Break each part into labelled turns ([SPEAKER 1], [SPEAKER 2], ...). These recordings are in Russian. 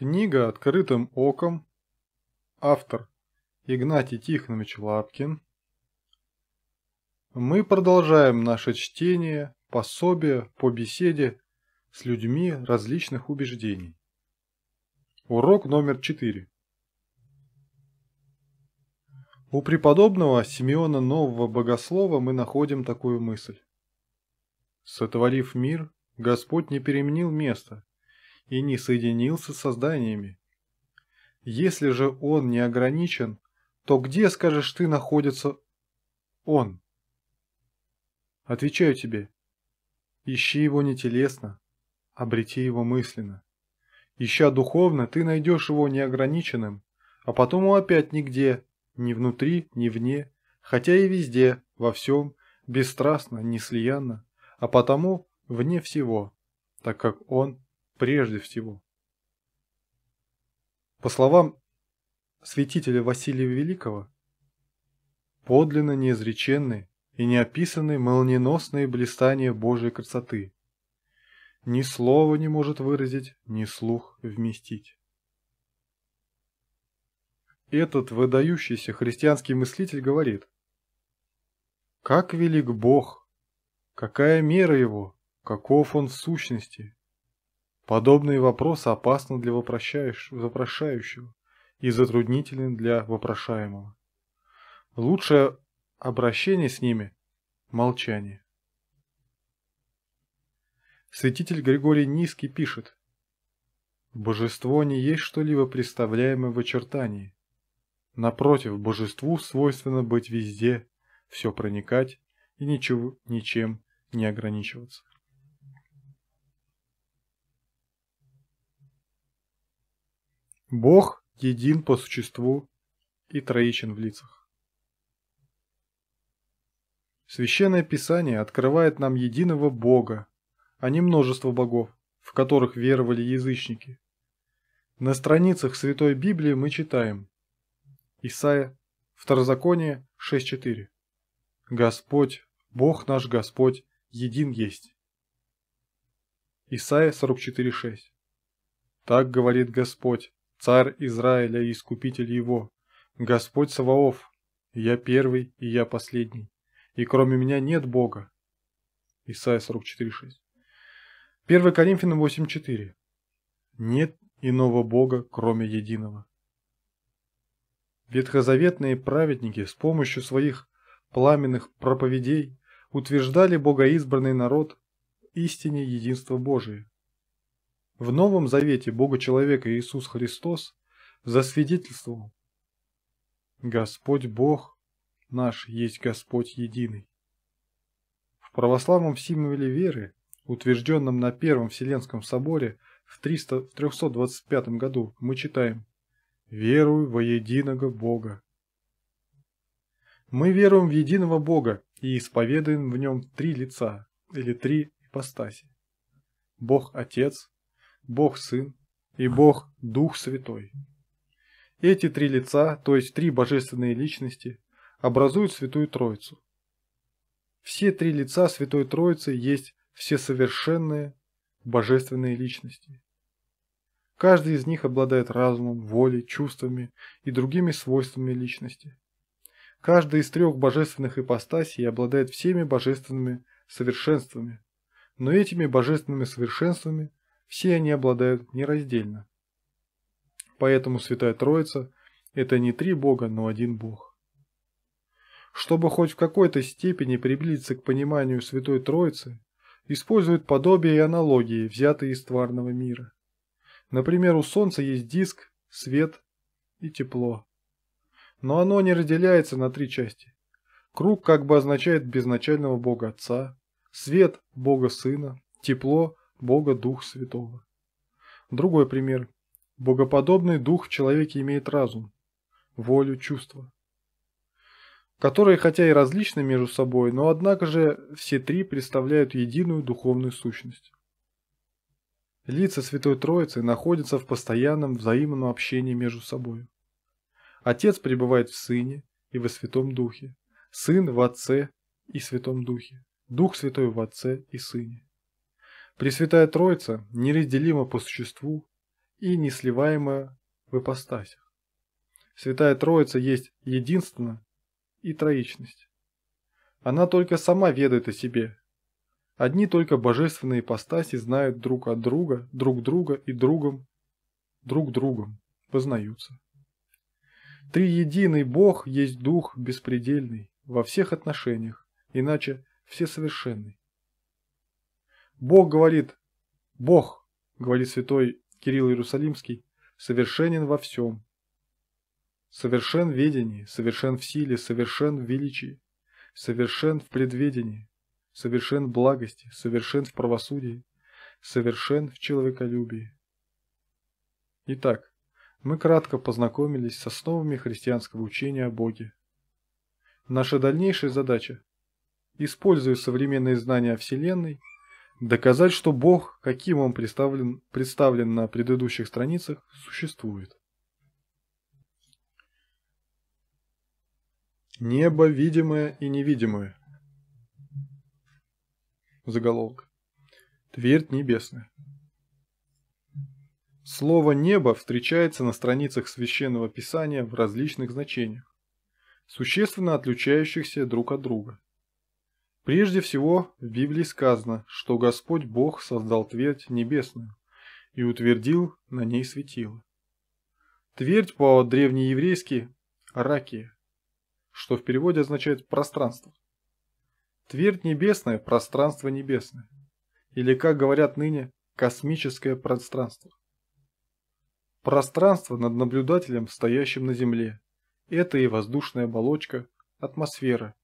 [SPEAKER 1] Книга «Открытым оком». Автор Игнатий Тихонович Лапкин. Мы продолжаем наше чтение, пособие по беседе с людьми различных убеждений. Урок номер 4. У преподобного Симеона Нового Богослова мы находим такую мысль. «Сотворив мир, Господь не переменил место, и не соединился с созданиями. Если же он не ограничен, то где, скажешь ты, находится он? Отвечаю тебе, ищи его не телесно, обрети его мысленно. Ища духовно, ты найдешь его неограниченным, а потом его опять нигде, ни внутри, ни вне, хотя и везде, во всем, бесстрастно, неслиянно, а потому вне всего, так как он прежде всего. По словам святителя Василия Великого, подлинно неизреченны и не описаны молниеносные блистания Божьей красоты. Ни слова не может выразить, ни слух вместить. Этот выдающийся христианский мыслитель говорит, «Как велик Бог! Какая мера Его! Каков Он в сущности! Подобные вопросы опасны для вопрошающего и затруднительны для вопрошаемого. Лучшее обращение с ними – молчание. Святитель Григорий Низкий пишет «Божество не есть что-либо представляемое в очертании. Напротив, божеству свойственно быть везде, все проникать и ничего, ничем не ограничиваться. Бог един по существу и троичен в лицах. Священное Писание открывает нам единого Бога, а не множество богов, в которых веровали язычники. На страницах Святой Библии мы читаем Исаия, Второзаконие 6.4 «Господь, Бог наш Господь, един есть». Исаия 44.6 «Так говорит Господь, царь Израиля и искупитель его, Господь Саваоф, я первый и я последний, и кроме меня нет Бога. Исайя 44.6 1 Коринфянам 8.4 Нет иного Бога, кроме единого. Ветхозаветные праведники с помощью своих пламенных проповедей утверждали богоизбранный народ истине единства Божия. В Новом Завете Бога-человека Иисус Христос засвидетельствовал «Господь Бог наш есть Господь единый». В православном символе веры, утвержденном на Первом Вселенском соборе в 300, 325 году, мы читаем «Верую во единого Бога». Мы веруем в единого Бога и исповедуем в нем три лица или три ипостаси. Бог Отец, Бог Сын и Бог Дух Святой. Эти три лица, то есть три божественные личности, образуют Святую Троицу. Все три лица Святой Троицы есть всесовершенные божественные личности. Каждый из них обладает разумом, волей, чувствами и другими свойствами личности. Каждый из трех божественных ипостасей обладает всеми божественными совершенствами, но этими божественными совершенствами все они обладают нераздельно. Поэтому Святая Троица – это не три Бога, но один Бог. Чтобы хоть в какой-то степени приблизиться к пониманию Святой Троицы, используют подобие и аналогии, взятые из тварного мира. Например, у Солнца есть диск, свет и тепло. Но оно не разделяется на три части. Круг как бы означает безначального Бога Отца, свет – Бога Сына, тепло Бога Дух Святого. Другой пример. Богоподобный дух в человеке имеет разум, волю, чувства, которые хотя и различны между собой, но однако же все три представляют единую духовную сущность. Лица Святой Троицы находятся в постоянном взаимном общении между собой. Отец пребывает в Сыне и во Святом Духе, Сын в Отце и Святом Духе, Дух Святой в Отце и Сыне. Пресвятая Троица неразделима по существу и несливаемая в ипостасях. Святая Троица есть единственно и троичность. Она только сама ведает о себе. Одни только божественные ипостаси знают друг от друга, друг друга и другом, друг другом познаются. Три единый Бог есть Дух беспредельный во всех отношениях, иначе все совершенный. Бог говорит, Бог, говорит святой Кирилл Иерусалимский, совершенен во всем. Совершен в ведении, совершен в силе, совершен в величии, совершен в предведении, совершен в благости, совершен в правосудии, совершен в человеколюбии. Итак, мы кратко познакомились с основами христианского учения о Боге. Наша дальнейшая задача – используя современные знания о Вселенной – Доказать, что Бог, каким он представлен, представлен на предыдущих страницах, существует. Небо видимое и невидимое. Заголовок. Твердь небесная. Слово «небо» встречается на страницах Священного Писания в различных значениях, существенно отличающихся друг от друга. Прежде всего, в Библии сказано, что Господь Бог создал твердь небесную и утвердил на ней светило. Твердь по-древнееврейски «ракия», что в переводе означает «пространство». Твердь небесная – пространство небесное, или, как говорят ныне, космическое пространство. Пространство над наблюдателем, стоящим на Земле, это и воздушная оболочка, атмосфера,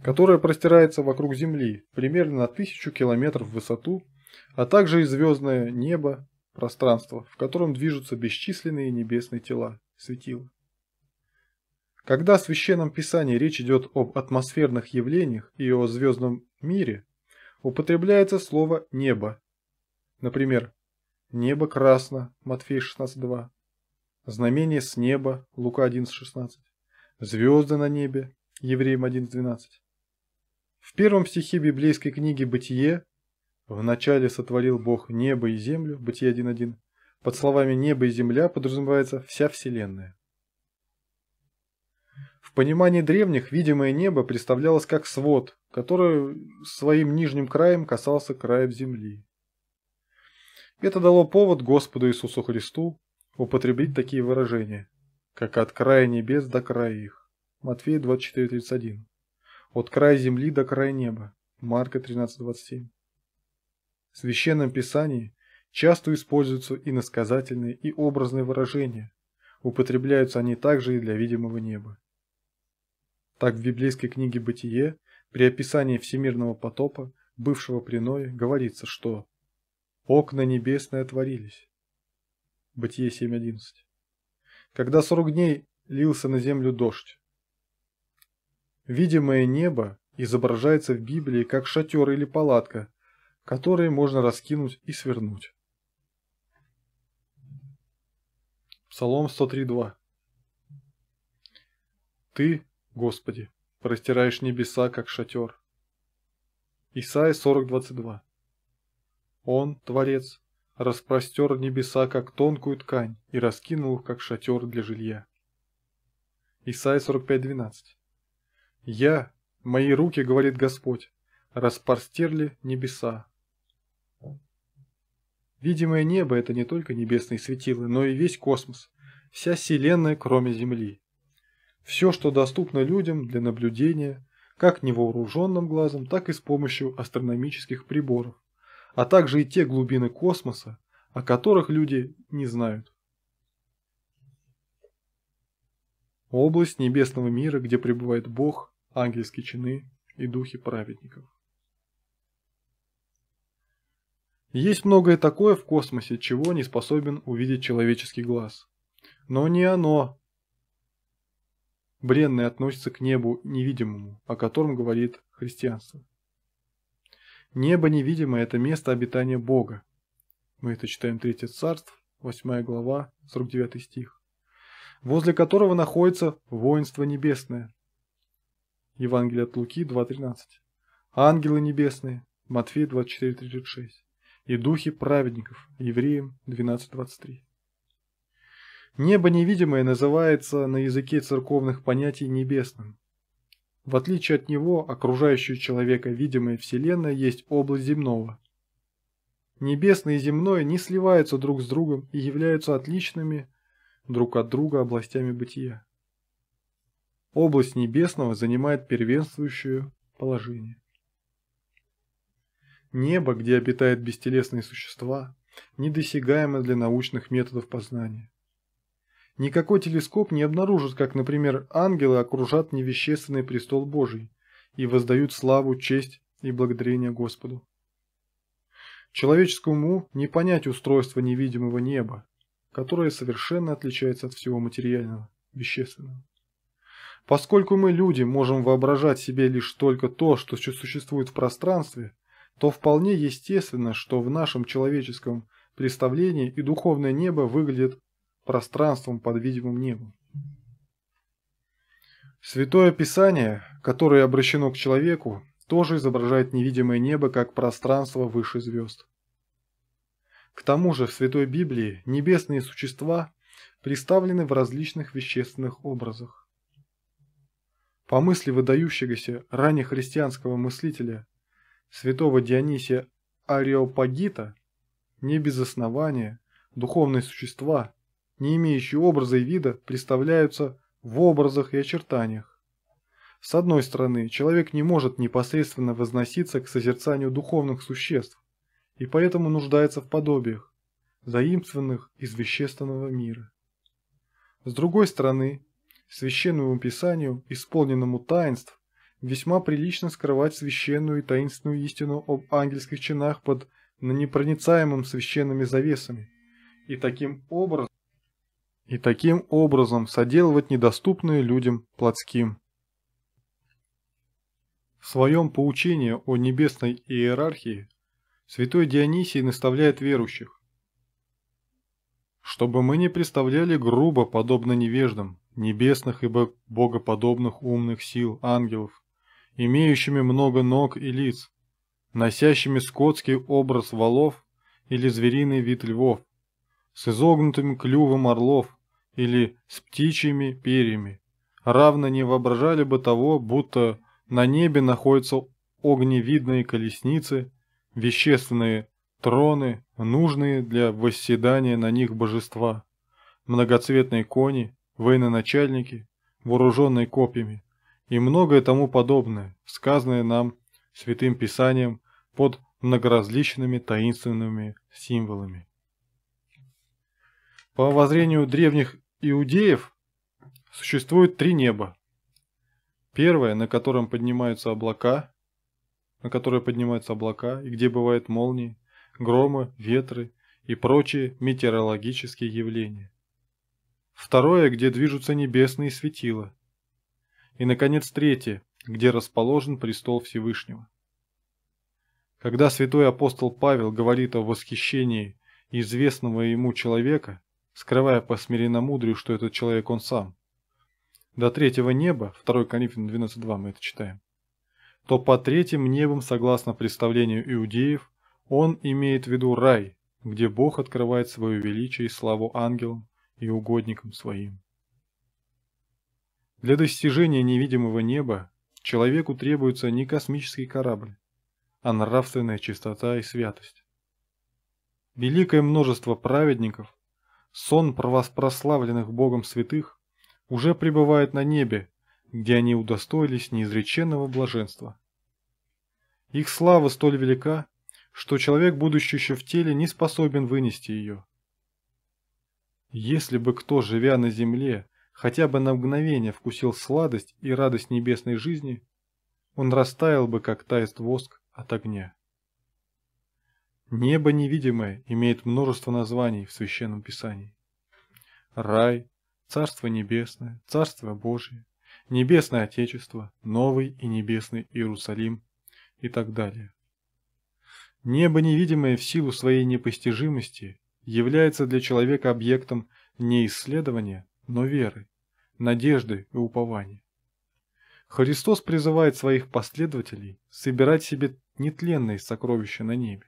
[SPEAKER 1] которая простирается вокруг Земли примерно на тысячу километров в высоту, а также и звездное небо, пространство, в котором движутся бесчисленные небесные тела, светила. Когда в Священном Писании речь идет об атмосферных явлениях и о звездном мире, употребляется слово «небо». Например, «небо красно» Матфей 16.2, «знамение с неба» Лука 11.16, «звезды на небе» Евреям 11.12. В первом стихе библейской книги «Бытие» «Вначале сотворил Бог небо и землю» Бытие 1.1 под словами «небо и земля» подразумевается вся Вселенная. В понимании древних видимое небо представлялось как свод, который своим нижним краем касался края земли. Это дало повод Господу Иисусу Христу употребить такие выражения, как «от края небес до края их» Матфея 24.31. От края земли до края неба. Марка 13.27. В Священном Писании часто используются иносказательные и образные выражения. Употребляются они также и для видимого неба. Так в библейской книге «Бытие» при описании всемирного потопа, бывшего при Ное, говорится, что «окна небесные отворились». Бытие 7.11. Когда сорок дней лился на землю дождь, Видимое небо изображается в Библии как шатер или палатка, которые можно раскинуть и свернуть. Псалом 103.2 Ты, Господи, простираешь небеса, как шатер. Исайя 40.22 Он, Творец, распростер небеса, как тонкую ткань, и раскинул их, как шатер для жилья. Исайя 45.12 я, мои руки, говорит Господь, распорстерли небеса. Видимое небо – это не только небесные светилы, но и весь космос, вся Вселенная, кроме Земли. Все, что доступно людям для наблюдения, как невооруженным глазом, так и с помощью астрономических приборов, а также и те глубины космоса, о которых люди не знают. Область небесного мира, где пребывает Бог – ангельские чины и духи праведников. Есть многое такое в космосе, чего не способен увидеть человеческий глаз. Но не оно. Бренное относится к небу невидимому, о котором говорит христианство. Небо невидимое – это место обитания Бога. Мы это читаем Третье Царство, 8 глава, 49 стих. Возле которого находится воинство небесное, Евангелие от Луки 2.13. Ангелы небесные. Матфея 24.36. И духи праведников. Евреям 12.23. Небо невидимое называется на языке церковных понятий небесным. В отличие от него, окружающую человека видимая Вселенная есть область земного. Небесное и земное не сливаются друг с другом и являются отличными друг от друга областями бытия область небесного занимает первенствующее положение. Небо, где обитают бестелесные существа, недосягаемо для научных методов познания. Никакой телескоп не обнаружит, как, например, ангелы окружат невещественный престол Божий и воздают славу, честь и благодарение Господу. Человеческому уму не понять устройство невидимого неба, которое совершенно отличается от всего материального, вещественного. Поскольку мы, люди, можем воображать себе лишь только то, что существует в пространстве, то вполне естественно, что в нашем человеческом представлении и духовное небо выглядит пространством под видимым небом. Святое Писание, которое обращено к человеку, тоже изображает невидимое небо как пространство выше звезд. К тому же в Святой Библии небесные существа представлены в различных вещественных образах. По мысли выдающегося раннехристианского мыслителя святого Дионисия Ареопагита, не без основания духовные существа, не имеющие образа и вида, представляются в образах и очертаниях. С одной стороны, человек не может непосредственно возноситься к созерцанию духовных существ, и поэтому нуждается в подобиях, заимствованных из вещественного мира. С другой стороны, священному писанию, исполненному таинств, весьма прилично скрывать священную и таинственную истину об ангельских чинах под непроницаемым священными завесами, и таким образом и таким образом соделывать недоступные людям плотским. В своем поучении о небесной иерархии святой Дионисий наставляет верующих, чтобы мы не представляли грубо подобно невеждам, небесных ибо богоподобных умных сил, ангелов, имеющими много ног и лиц, носящими скотский образ валов или звериный вид львов, с изогнутым клювом орлов или с птичьими перьями, равно не воображали бы того, будто на небе находятся огневидные колесницы, вещественные троны, нужные для восседания на них божества, многоцветные кони, военачальники, вооруженные копьями и многое тому подобное, сказанное нам Святым Писанием под многоразличными таинственными символами. По воззрению древних иудеев существует три неба. Первое, на котором поднимаются облака, на которое поднимаются облака и где бывают молнии, громы, ветры и прочие метеорологические явления второе, где движутся небесные светила, и, наконец, третье, где расположен престол Всевышнего. Когда святой апостол Павел говорит о восхищении известного ему человека, скрывая по смиренномудрию, что этот человек он сам, до третьего неба, 2 Коринфян 12.2 мы это читаем, то по третьим небам, согласно представлению иудеев, он имеет в виду рай, где Бог открывает свое величие и славу ангелам, и угодником своим. Для достижения невидимого неба человеку требуется не космический корабль, а нравственная чистота и святость. Великое множество праведников, сон правоспрославленных Богом святых, уже пребывает на небе, где они удостоились неизреченного блаженства. Их слава столь велика, что человек, будучи еще в теле, не способен вынести ее. Если бы кто, живя на земле, хотя бы на мгновение вкусил сладость и радость небесной жизни, он растаял бы, как тает воск от огня. Небо невидимое имеет множество названий в Священном Писании. Рай, Царство Небесное, Царство Божие, Небесное Отечество, Новый и Небесный Иерусалим и так далее. Небо невидимое в силу своей непостижимости является для человека объектом не исследования, но веры, надежды и упования. Христос призывает своих последователей собирать себе нетленные сокровища на небе.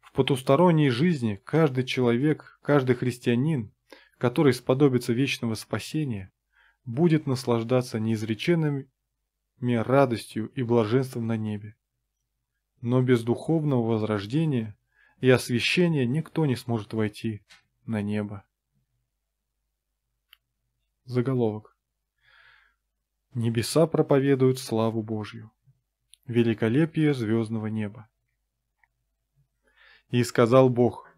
[SPEAKER 1] В потусторонней жизни каждый человек, каждый христианин, который сподобится вечного спасения, будет наслаждаться неизреченными радостью и блаженством на небе. Но без духовного возрождения – и освящения никто не сможет войти на небо. Заголовок. Небеса проповедуют славу Божью. Великолепие звездного неба. И сказал Бог,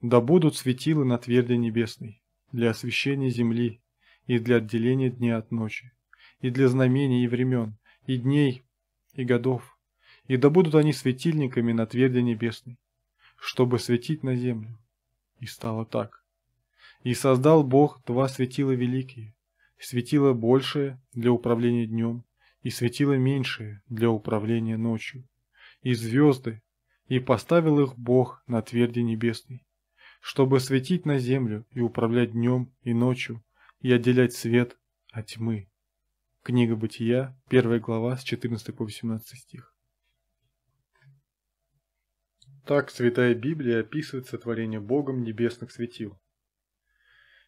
[SPEAKER 1] да будут светилы на тверди небесной, для освещения земли и для отделения дня от ночи, и для знамений и времен, и дней, и годов, и да будут они светильниками на тверди небесной, чтобы светить на землю. И стало так. И создал Бог два светила великие, светило большее для управления днем и светило меньшее для управления ночью, и звезды, и поставил их Бог на тверди небесной, чтобы светить на землю и управлять днем и ночью, и отделять свет от тьмы. Книга Бытия, 1 глава с 14 по 18 стих. Так Святая Библия описывает сотворение Богом небесных светил.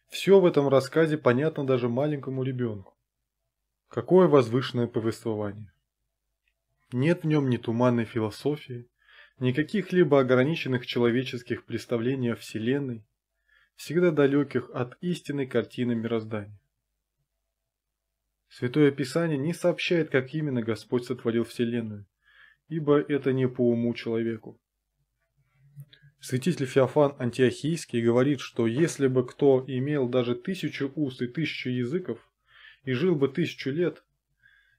[SPEAKER 1] Все в этом рассказе понятно даже маленькому ребенку. Какое возвышенное повествование. Нет в нем ни туманной философии, ни каких-либо ограниченных человеческих представлений о Вселенной, всегда далеких от истинной картины мироздания. Святое Писание не сообщает, как именно Господь сотворил Вселенную, ибо это не по уму человеку. Святитель Феофан Антиохийский говорит, что если бы кто имел даже тысячу уст и тысячу языков, и жил бы тысячу лет,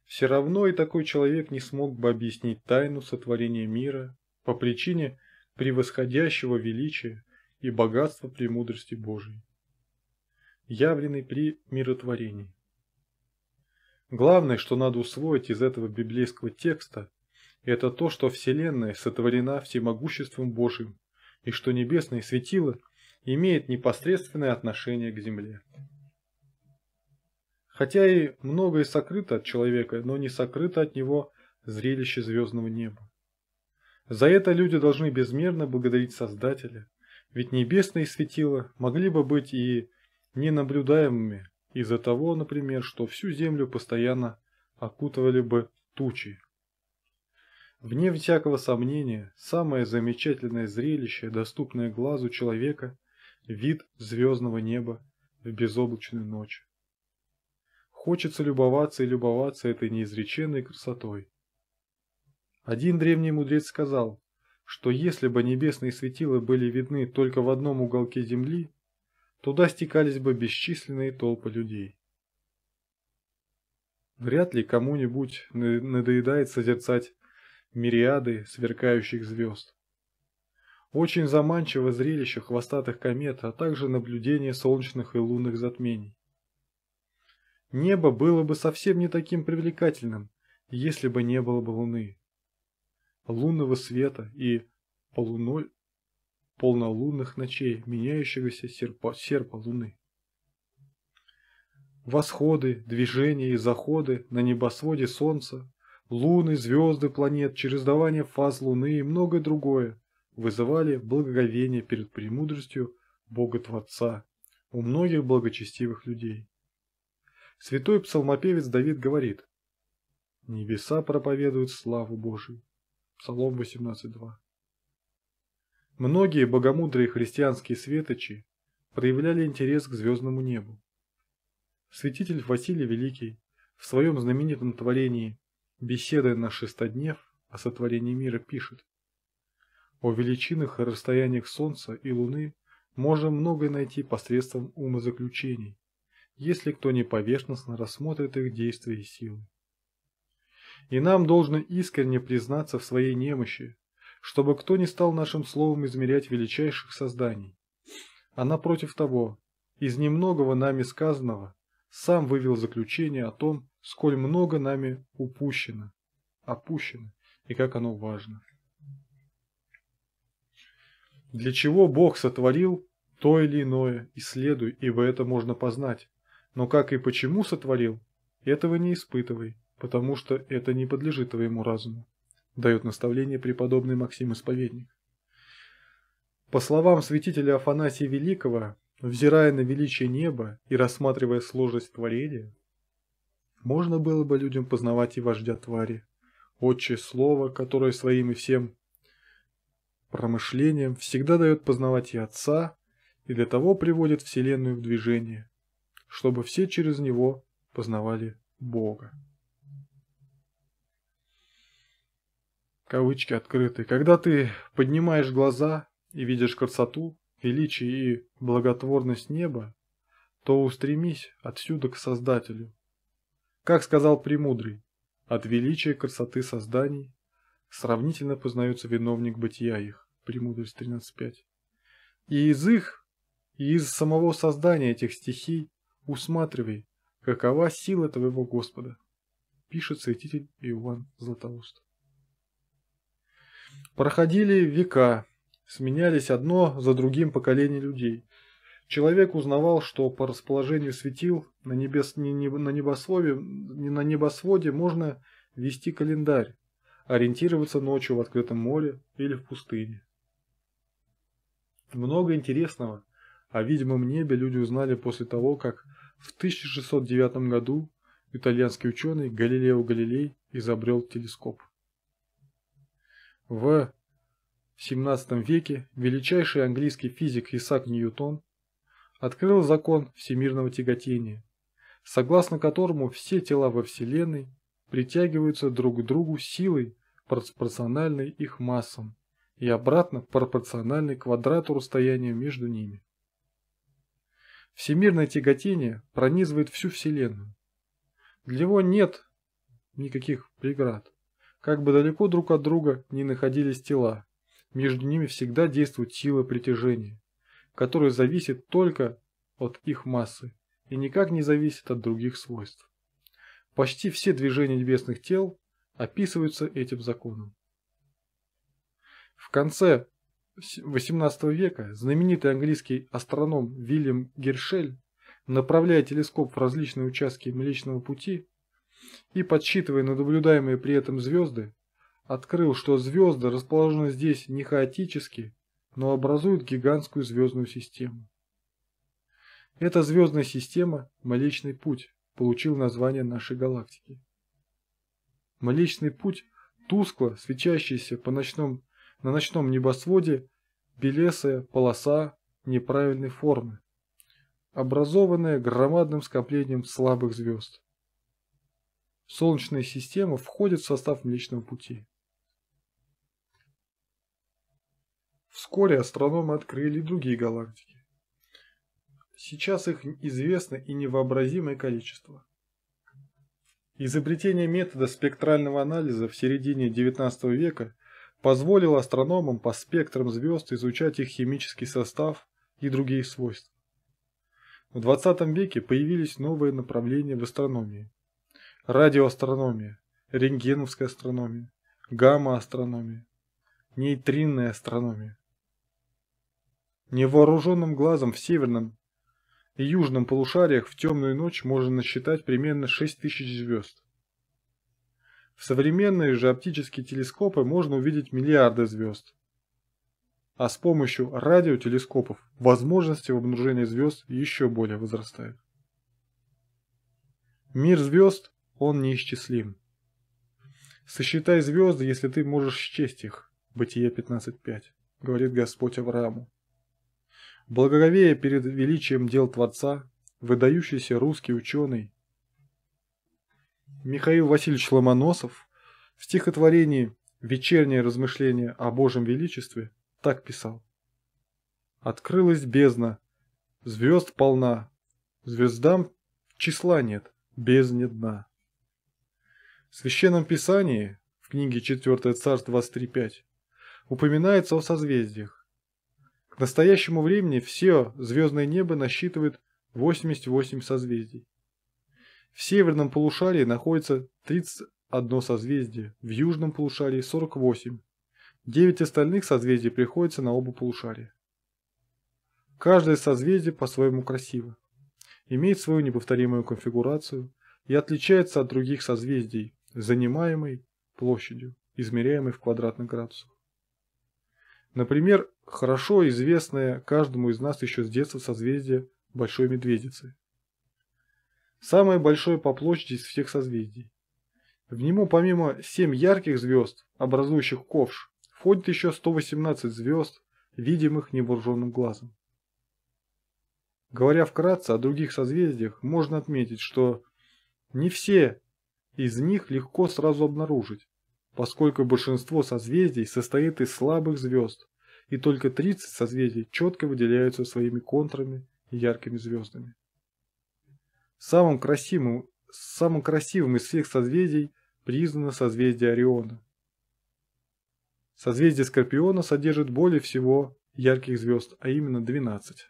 [SPEAKER 1] все равно и такой человек не смог бы объяснить тайну сотворения мира по причине превосходящего величия и богатства премудрости Божией, явленной при миротворении. Главное, что надо усвоить из этого библейского текста, это то, что Вселенная сотворена всемогуществом Божьим и что небесное светило имеет непосредственное отношение к Земле. Хотя и многое сокрыто от человека, но не сокрыто от него зрелище звездного неба. За это люди должны безмерно благодарить Создателя, ведь небесные светила могли бы быть и ненаблюдаемыми из-за того, например, что всю Землю постоянно окутывали бы тучи, Вне всякого сомнения, самое замечательное зрелище, доступное глазу человека – вид звездного неба в безоблачную ночь. Хочется любоваться и любоваться этой неизреченной красотой. Один древний мудрец сказал, что если бы небесные светила были видны только в одном уголке земли, туда стекались бы бесчисленные толпы людей. Вряд ли кому-нибудь надоедает созерцать мириады сверкающих звезд. Очень заманчиво зрелище хвостатых комет, а также наблюдение солнечных и лунных затмений. Небо было бы совсем не таким привлекательным, если бы не было бы луны. Лунного света и полуной полнолунных ночей, меняющегося серпа, серпа луны. Восходы, движения и заходы на небосводе солнца Луны, звезды планет, чередование фаз Луны и многое другое вызывали благоговение перед премудростью Бога-Творца у многих благочестивых людей. Святой псалмопевец Давид говорит «Небеса проповедуют славу Божию» Псалом 18.2 Многие богомудрые христианские светочи проявляли интерес к звездному небу. Святитель Василий Великий в своем знаменитом творении беседуя на шестоднев о сотворении мира, пишет «О величинах и расстояниях Солнца и Луны можно многое найти посредством умозаключений, если кто не поверхностно рассмотрит их действия и силы. И нам должно искренне признаться в своей немощи, чтобы кто не стал нашим словом измерять величайших созданий, а напротив того, из немногого нами сказанного сам вывел заключение о том, сколь много нами упущено, опущено, и как оно важно. Для чего Бог сотворил то или иное, исследуй, ибо это можно познать. Но как и почему сотворил, этого не испытывай, потому что это не подлежит твоему разуму, дает наставление преподобный Максим Исповедник. По словам святителя Афанасия Великого, взирая на величие неба и рассматривая сложность творения, можно было бы людям познавать и вождя твари. Отче слово, которое своим и всем промышлением всегда дает познавать и Отца, и для того приводит Вселенную в движение, чтобы все через Него познавали Бога. Кавычки открыты. Когда ты поднимаешь глаза и видишь красоту, величие и благотворность неба, то устремись отсюда к Создателю, как сказал Премудрый, от величия красоты созданий сравнительно познается виновник бытия их. Премудрость 13.5. И из их, и из самого создания этих стихий усматривай, какова сила твоего Господа, пишет святитель Иоанн Златоуст. Проходили века, сменялись одно за другим поколение людей – Человек узнавал, что по расположению светил на, небес, не, не, на, небослове, не на небосводе можно вести календарь, ориентироваться ночью в открытом море или в пустыне. Много интересного о видимом небе люди узнали после того, как в 1609 году итальянский ученый Галилео Галилей изобрел телескоп. В XVII веке величайший английский физик Исаак Ньютон открыл закон всемирного тяготения, согласно которому все тела во Вселенной притягиваются друг к другу силой, пропорциональной их массам, и обратно пропорциональной квадрату расстояния между ними. Всемирное тяготение пронизывает всю Вселенную. Для него нет никаких преград. Как бы далеко друг от друга ни находились тела, между ними всегда действует сила притяжения который зависит только от их массы и никак не зависит от других свойств. Почти все движения небесных тел описываются этим законом. В конце 18 века знаменитый английский астроном Вильям Гершель, направляя телескоп в различные участки Млечного Пути и подсчитывая наблюдаемые при этом звезды, открыл, что звезды расположены здесь не хаотически, но образуют гигантскую звездную систему. Эта звездная система – Млечный Путь, получил название нашей галактики. Млечный Путь, тускло свечащийся по ночном, на ночном небосводе, белесая полоса неправильной формы, образованная громадным скоплением слабых звезд. Солнечная система входит в состав Млечного Пути. Вскоре астрономы открыли другие галактики. Сейчас их известно и невообразимое количество. Изобретение метода спектрального анализа в середине XIX века позволило астрономам по спектрам звезд изучать их химический состав и другие свойства. В 20 веке появились новые направления в астрономии. Радиоастрономия, рентгеновская астрономия, гамма-астрономия, нейтринная астрономия. Невооруженным глазом в северном и южном полушариях в темную ночь можно насчитать примерно 6000 звезд. В современные же оптические телескопы можно увидеть миллиарды звезд. А с помощью радиотелескопов возможности в обнаружении звезд еще более возрастают. Мир звезд, он неисчислим. Сосчитай звезды, если ты можешь счесть их. Бытие 15.5, говорит Господь Аврааму благоговея перед величием дел Творца, выдающийся русский ученый. Михаил Васильевич Ломоносов в стихотворении «Вечернее размышление о Божьем величестве» так писал. «Открылась бездна, звезд полна, звездам числа нет, без дна». В Священном Писании, в книге 4 Царств 23.5, упоминается о созвездиях. К настоящему времени все звездное небо насчитывает 88 созвездий. В северном полушарии находится 31 созвездие, в южном полушарии 48. 9 остальных созвездий приходится на оба полушария. Каждое созвездие по-своему красиво, имеет свою неповторимую конфигурацию и отличается от других созвездий, занимаемой площадью, измеряемой в квадратных градусах. Например, хорошо известное каждому из нас еще с детства созвездие Большой Медведицы. Самое большое по площади из всех созвездий. В нему помимо 7 ярких звезд, образующих ковш, входит еще 118 звезд, видимых невооруженным глазом. Говоря вкратце о других созвездиях, можно отметить, что не все из них легко сразу обнаружить, поскольку большинство созвездий состоит из слабых звезд, и только 30 созвездий четко выделяются своими контурами и яркими звездами. Самым красивым, самым красивым из всех созвездий признано созвездие Ориона. Созвездие Скорпиона содержит более всего ярких звезд, а именно 12.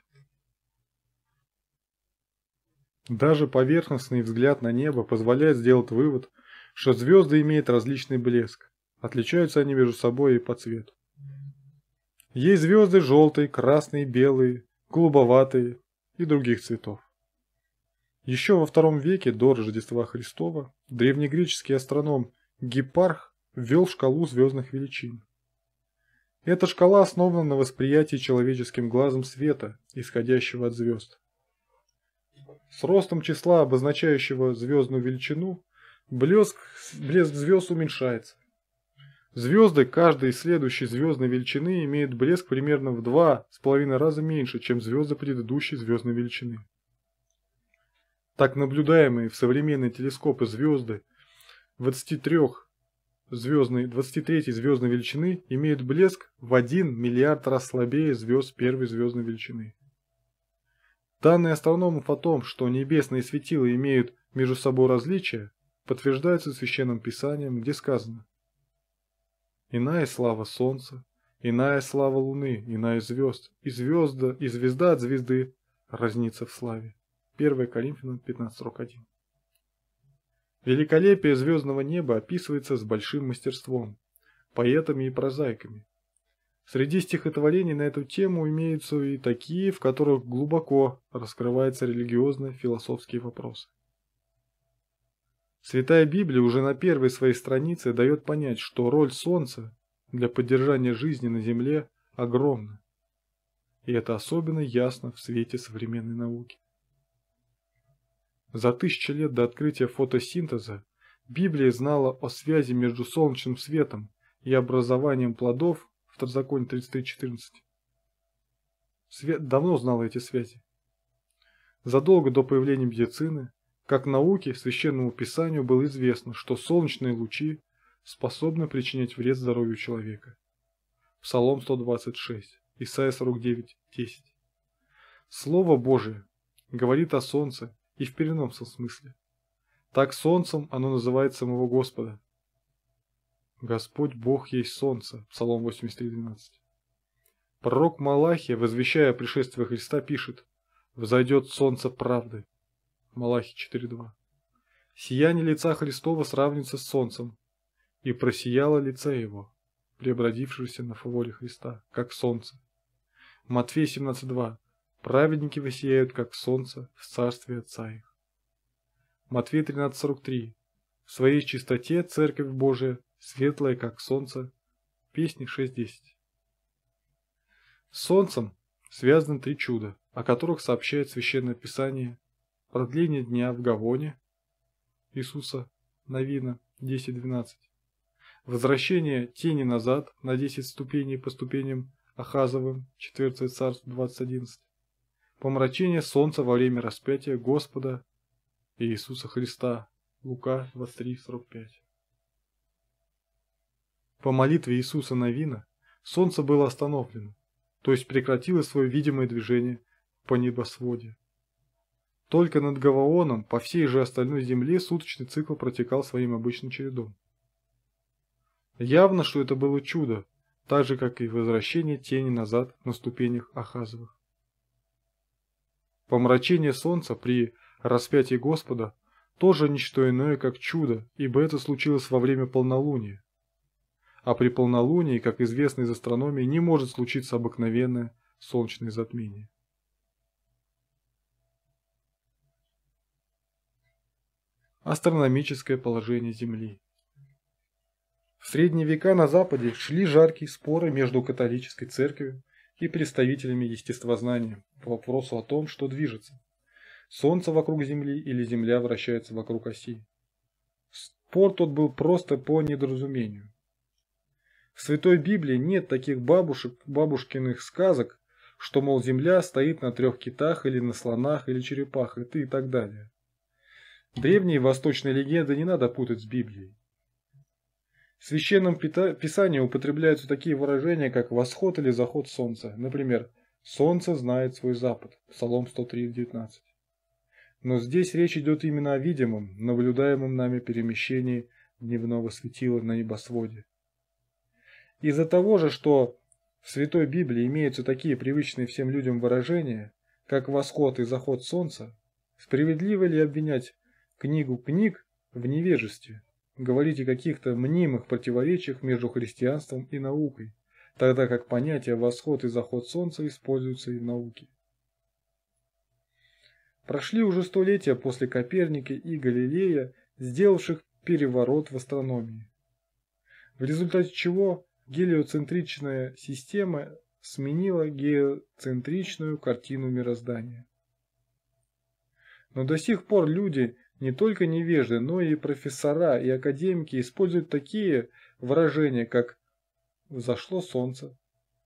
[SPEAKER 1] Даже поверхностный взгляд на небо позволяет сделать вывод – что звезды имеют различный блеск. Отличаются они между собой и по цвету. Есть звезды желтые, красные, белые, голубоватые и других цветов. Еще во втором веке до Рождества Христова древнегреческий астроном Гиппарх ввел шкалу звездных величин. Эта шкала основана на восприятии человеческим глазом света, исходящего от звезд. С ростом числа, обозначающего звездную величину, Блеск, блеск звезд уменьшается. Звезды каждой следующей звездной величины имеют блеск примерно в два с половиной раза меньше, чем звезды предыдущей звездной величины. Так наблюдаемые в современные телескопы звезды 23 звездной, 23 звездной величины имеют блеск в 1 миллиард раз слабее звезд первой звездной величины. Данные астрономов о том, что небесные светила имеют между собой различия, подтверждается Священным Писанием, где сказано «Иная слава солнца, иная слава луны, иная звезд, и звезда, и звезда от звезды разнится в славе». 1 Коринфянам 15, Великолепие звездного неба описывается с большим мастерством, поэтами и прозаиками. Среди стихотворений на эту тему имеются и такие, в которых глубоко раскрываются религиозные философские вопросы. Святая Библия уже на первой своей странице дает понять, что роль Солнца для поддержания жизни на Земле огромна. И это особенно ясно в свете современной науки. За тысячи лет до открытия фотосинтеза Библия знала о связи между солнечным светом и образованием плодов Второзаконие 33.14. Свет давно знал эти связи. Задолго до появления медицины, как науке, священному писанию было известно, что солнечные лучи способны причинять вред здоровью человека. Псалом 126, Исайя 49, 10. Слово Божие говорит о солнце и в переносном смысле. Так солнцем оно называет самого Господа. Господь Бог есть солнце. Псалом 83.12. Пророк Малахия, возвещая пришествие Христа, пишет «Взойдет солнце правды, Малахи 4.2. «Сияние лица Христова сравнится с солнцем, и просияло лице его, преобразившееся на фаворе Христа, как солнце». Матфея 17.2. «Праведники высияют, как солнце, в царстве Отца их». Матфея 13.43. «В своей чистоте Церковь Божия, светлая, как солнце». Песни 6.10. С солнцем связаны три чуда, о которых сообщает Священное Писание продление дня в Гавоне Иисуса Новина 10.12, возвращение тени назад на 10 ступеней по ступеням Ахазовым 4 царств 20.11, помрачение солнца во время распятия Господа Иисуса Христа Лука 23.45. По молитве Иисуса Новина солнце было остановлено, то есть прекратило свое видимое движение по небосводе. Только над Гаваоном по всей же остальной земле суточный цикл протекал своим обычным чередом. Явно, что это было чудо, так же, как и возвращение тени назад на ступенях Ахазовых. Помрачение солнца при распятии Господа тоже ничто иное, как чудо, ибо это случилось во время полнолуния. А при полнолунии, как известно из астрономии, не может случиться обыкновенное солнечное затмение. астрономическое положение Земли. В средние века на Западе шли жаркие споры между католической церковью и представителями естествознания по вопросу о том, что движется – Солнце вокруг Земли или Земля вращается вокруг оси. Спор тот был просто по недоразумению. В Святой Библии нет таких бабушек, бабушкиных сказок, что, мол, Земля стоит на трех китах или на слонах или черепахах и так далее. Древние восточные легенды не надо путать с Библией. В Священном Писании употребляются такие выражения, как «восход» или «заход солнца». Например, «Солнце знает свой запад» Псалом 103:19. Но здесь речь идет именно о видимом, наблюдаемом нами перемещении дневного светила на небосводе. Из-за того же, что в Святой Библии имеются такие привычные всем людям выражения, как «восход» и «заход солнца», справедливо ли обвинять книгу книг в невежестве. Говорить о каких-то мнимых противоречиях между христианством и наукой, тогда как понятия «восход» и «заход солнца» используются и в науке. Прошли уже столетия после Коперника и Галилея, сделавших переворот в астрономии. В результате чего гелиоцентричная система сменила геоцентричную картину мироздания. Но до сих пор люди не только невежды, но и профессора и академики используют такие выражения, как «взошло солнце»,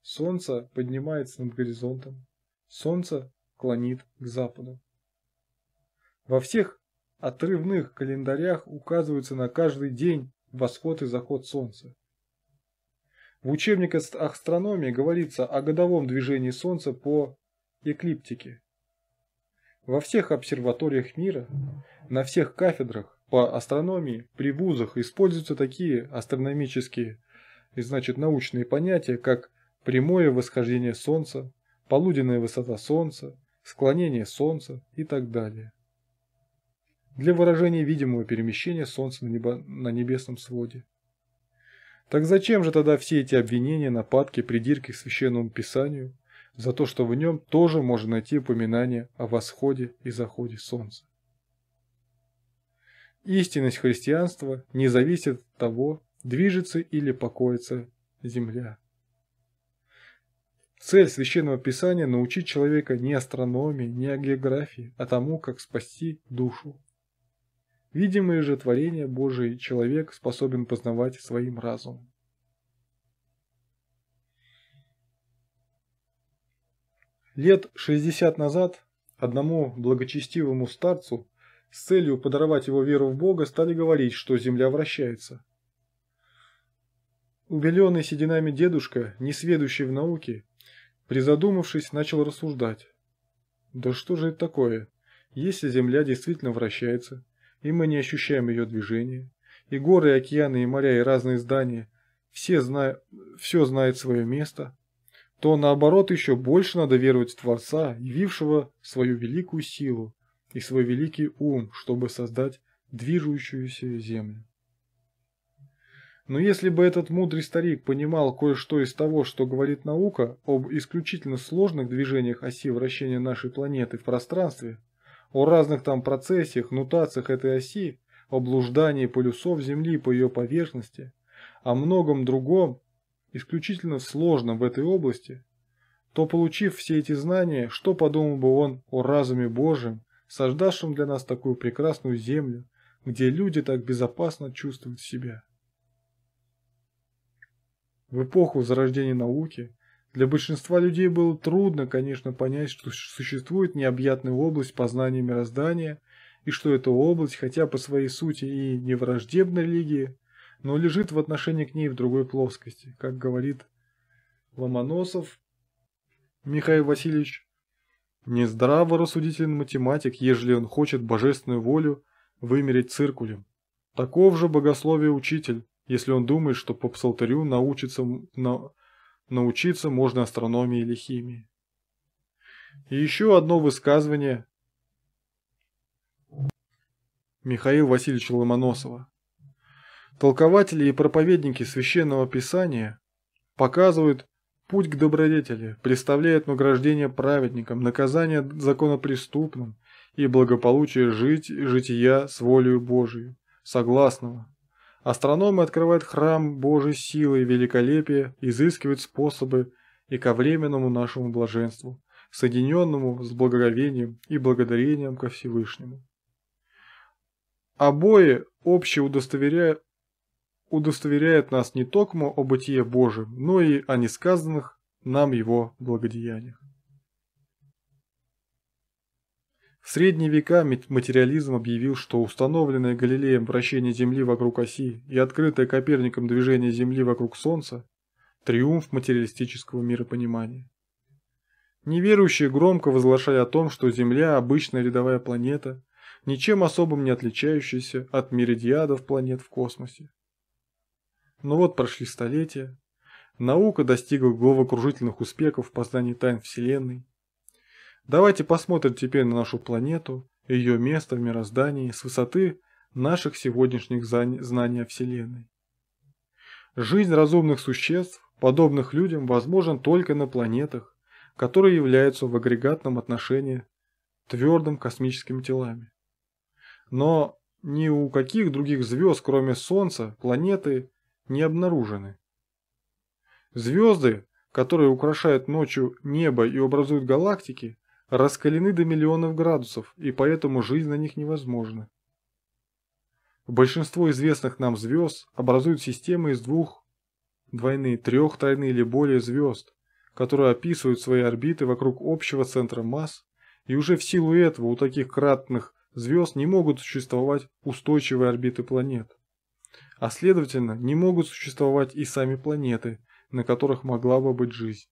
[SPEAKER 1] «солнце поднимается над горизонтом», «солнце клонит к западу». Во всех отрывных календарях указывается на каждый день восход и заход солнца. В учебнике астрономии говорится о годовом движении солнца по эклиптике. Во всех обсерваториях мира, на всех кафедрах по астрономии при вузах используются такие астрономические и значит научные понятия, как прямое восхождение Солнца, полуденная высота Солнца, склонение Солнца и так далее. Для выражения видимого перемещения Солнца на, небо, на небесном своде. Так зачем же тогда все эти обвинения, нападки, придирки к священному писанию, за то, что в нем тоже можно найти упоминание о восходе и заходе солнца. Истинность христианства не зависит от того, движется или покоится земля. Цель Священного Писания – научить человека не астрономии, не о географии, а тому, как спасти душу. Видимое же творение Божие человек способен познавать своим разумом. Лет 60 назад одному благочестивому старцу с целью подорвать его веру в Бога стали говорить, что земля вращается. Убеленный сединами дедушка, несведущий в науке, призадумавшись, начал рассуждать. Да что же это такое, если земля действительно вращается, и мы не ощущаем ее движения, и горы, и океаны, и моря, и разные здания, все зна... все знает свое место – то наоборот еще больше надо веровать в Творца, явившего свою великую силу и свой великий ум, чтобы создать движущуюся землю. Но если бы этот мудрый старик понимал кое-что из того, что говорит наука об исключительно сложных движениях оси вращения нашей планеты в пространстве, о разных там процессиях, нутациях этой оси, о блуждании полюсов Земли по ее поверхности, о многом другом, исключительно сложном в этой области, то, получив все эти знания, что подумал бы он о разуме Божьем, создавшем для нас такую прекрасную землю, где люди так безопасно чувствуют себя? В эпоху зарождения науки для большинства людей было трудно, конечно, понять, что существует необъятная область познания мироздания – и что эта область, хотя по своей сути и не враждебна религии, но лежит в отношении к ней в другой плоскости, как говорит Ломоносов Михаил Васильевич. Нездраво рассудителен математик, ежели он хочет божественную волю вымерить циркулем. Таков же богословие учитель, если он думает, что по псалтырю научиться, на, научиться можно астрономии или химии. И еще одно высказывание Михаил Васильевич Ломоносова. Толкователи и проповедники Священного Писания показывают путь к добродетели, представляют награждение праведникам, наказание законопреступным и благополучие жить жития с волею Божией, согласного. Астрономы открывают храм Божьей силы и великолепия, изыскивают способы и ко временному нашему блаженству, соединенному с благоговением и благодарением ко Всевышнему. Обои общее удостоверяют удостоверяет нас не только о бытие Божьем, но и о несказанных нам его благодеяниях. В средние века материализм объявил, что установленное Галилеем вращение Земли вокруг оси и открытое Коперником движение Земли вокруг Солнца – триумф материалистического миропонимания. Неверующие громко возглашали о том, что Земля – обычная рядовая планета, ничем особым не отличающаяся от мириадов планет в космосе. Но ну вот прошли столетия. Наука достигла головокружительных успехов в познании тайн Вселенной. Давайте посмотрим теперь на нашу планету, ее место в мироздании с высоты наших сегодняшних знаний о Вселенной. Жизнь разумных существ, подобных людям, возможна только на планетах, которые являются в агрегатном отношении твердым космическими телами. Но ни у каких других звезд, кроме Солнца, планеты не обнаружены. Звезды, которые украшают ночью небо и образуют галактики, раскалены до миллионов градусов, и поэтому жизнь на них невозможна. Большинство известных нам звезд образуют системы из двух, двойные, трех, тройные или более звезд, которые описывают свои орбиты вокруг общего центра масс, и уже в силу этого у таких кратных звезд не могут существовать устойчивые орбиты планет а следовательно, не могут существовать и сами планеты, на которых могла бы быть жизнь.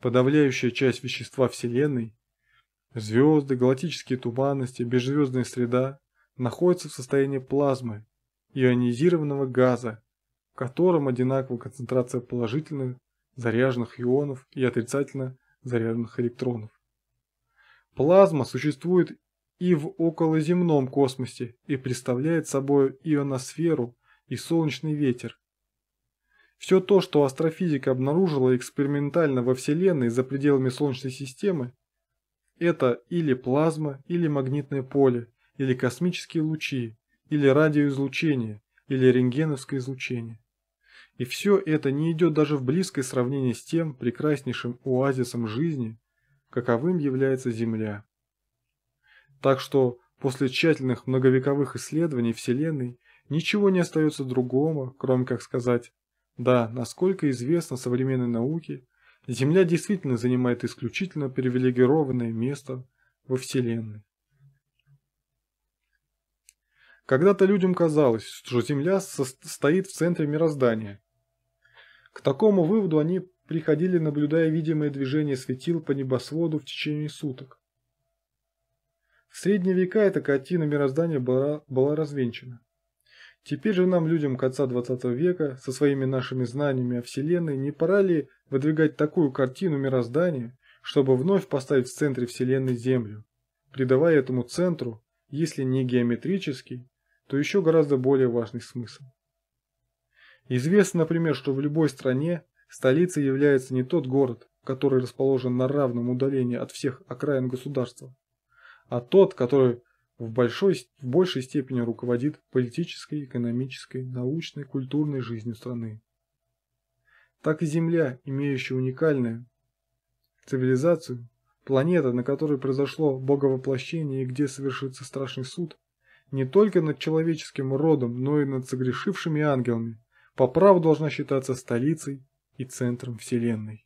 [SPEAKER 1] Подавляющая часть вещества Вселенной – звезды, галактические туманности, беззвездная среда – находится в состоянии плазмы, ионизированного газа, в котором одинакова концентрация положительных заряженных ионов и отрицательно заряженных электронов. Плазма существует и в околоземном космосе и представляет собой ионосферу и солнечный ветер. Все то, что астрофизика обнаружила экспериментально во Вселенной за пределами Солнечной системы, это или плазма, или магнитное поле, или космические лучи, или радиоизлучение, или рентгеновское излучение. И все это не идет даже в близкое сравнение с тем прекраснейшим оазисом жизни, каковым является Земля. Так что после тщательных многовековых исследований Вселенной ничего не остается другого, кроме как сказать «Да, насколько известно современной науке, Земля действительно занимает исключительно привилегированное место во Вселенной». Когда-то людям казалось, что Земля состоит в центре мироздания. К такому выводу они приходили, наблюдая видимое движение светил по небосводу в течение суток. В средние века эта картина мироздания была, была развенчана. Теперь же нам, людям конца 20 века, со своими нашими знаниями о Вселенной, не пора ли выдвигать такую картину мироздания, чтобы вновь поставить в центре Вселенной Землю, придавая этому центру, если не геометрический, то еще гораздо более важный смысл. Известно, например, что в любой стране столицей является не тот город, который расположен на равном удалении от всех окраин государства, а тот, который в, большой, в большей степени руководит политической, экономической, научной, культурной жизнью страны. Так и Земля, имеющая уникальную цивилизацию, планета, на которой произошло боговоплощение и где совершится страшный суд, не только над человеческим родом, но и над согрешившими ангелами, по праву должна считаться столицей и центром Вселенной.